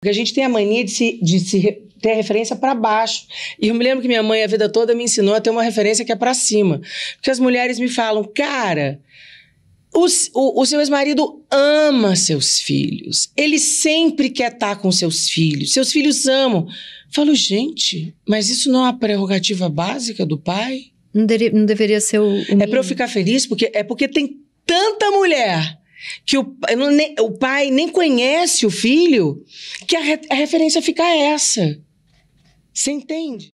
Porque a gente tem a mania de se, de se ter referência para baixo. E eu me lembro que minha mãe a vida toda me ensinou a ter uma referência que é para cima. Porque as mulheres me falam, cara, o, o, o, seu ex-marido ama seus filhos. Ele sempre quer estar tá com seus filhos. Seus filhos amam. Eu falo, gente, mas isso não é uma prerrogativa básica do pai? Não, deveria, não deveria ser o, o É para eu ficar feliz, porque é porque tem tanta mulher que o, o pai nem conhece o filho, que a, a referência fica essa. Você entende?